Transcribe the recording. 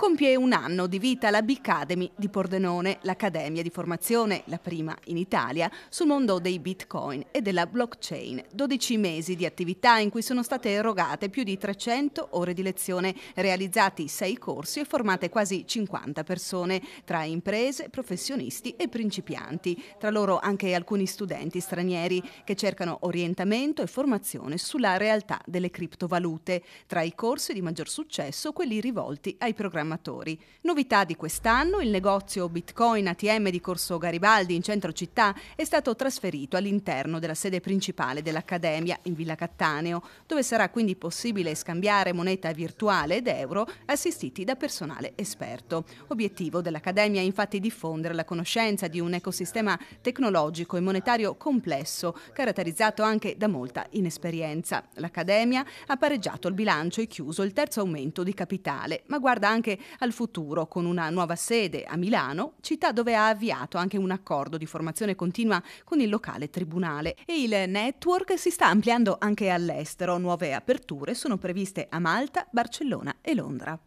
Compie un anno di vita la Bicademy di Pordenone, l'accademia di formazione, la prima in Italia, sul mondo dei bitcoin e della blockchain. 12 mesi di attività in cui sono state erogate più di 300 ore di lezione, realizzati 6 corsi e formate quasi 50 persone, tra imprese, professionisti e principianti, tra loro anche alcuni studenti stranieri che cercano orientamento e formazione sulla realtà delle criptovalute. Tra i corsi di maggior successo quelli rivolti ai programmi programmatori. Novità di quest'anno, il negozio Bitcoin ATM di Corso Garibaldi in centro città è stato trasferito all'interno della sede principale dell'Accademia in Villa Cattaneo, dove sarà quindi possibile scambiare moneta virtuale ed euro assistiti da personale esperto. Obiettivo dell'Accademia è infatti diffondere la conoscenza di un ecosistema tecnologico e monetario complesso, caratterizzato anche da molta inesperienza. L'Accademia ha pareggiato il bilancio e chiuso il terzo aumento di capitale, ma guarda anche al futuro con una nuova sede a Milano, città dove ha avviato anche un accordo di formazione continua con il locale tribunale e il network si sta ampliando anche all'estero. Nuove aperture sono previste a Malta, Barcellona e Londra.